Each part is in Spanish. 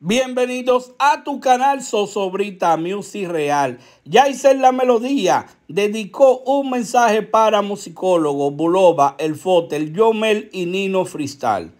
Bienvenidos a tu canal Sosobrita Music Real. Yaisel La Melodía dedicó un mensaje para musicólogo Buloba, El Fotel, Yomel y Nino Freestyle.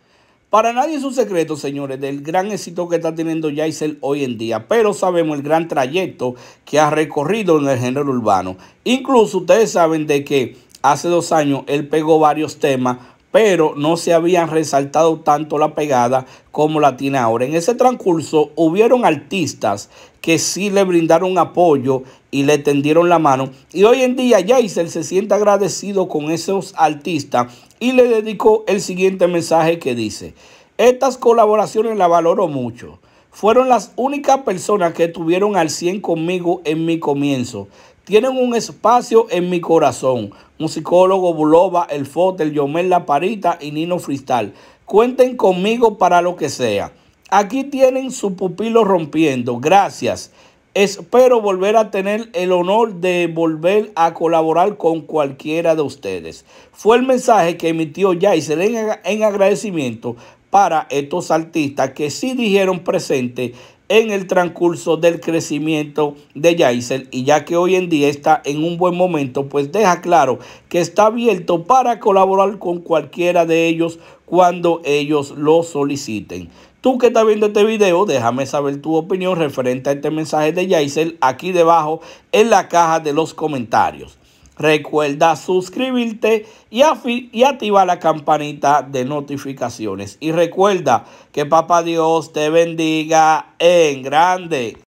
Para nadie es un secreto, señores, del gran éxito que está teniendo Jaisel hoy en día, pero sabemos el gran trayecto que ha recorrido en el género urbano. Incluso ustedes saben de que hace dos años él pegó varios temas pero no se habían resaltado tanto la pegada como la tiene ahora. En ese transcurso hubieron artistas que sí le brindaron apoyo y le tendieron la mano. Y hoy en día Jaisel se siente agradecido con esos artistas y le dedicó el siguiente mensaje que dice, estas colaboraciones la valoro mucho. Fueron las únicas personas que tuvieron al 100 conmigo en mi comienzo tienen un espacio en mi corazón. Musicólogo Buloba, El Fotel, Yomel La Parita y Nino Fristal. Cuenten conmigo para lo que sea. Aquí tienen su pupilo rompiendo. Gracias. Espero volver a tener el honor de volver a colaborar con cualquiera de ustedes. Fue el mensaje que emitió se en agradecimiento para estos artistas que sí dijeron presente en el transcurso del crecimiento de Yaisel y ya que hoy en día está en un buen momento, pues deja claro que está abierto para colaborar con cualquiera de ellos cuando ellos lo soliciten. Tú que estás viendo este video, déjame saber tu opinión referente a este mensaje de Yaisel aquí debajo en la caja de los comentarios. Recuerda suscribirte y, y activar la campanita de notificaciones. Y recuerda que Papá Dios te bendiga en grande.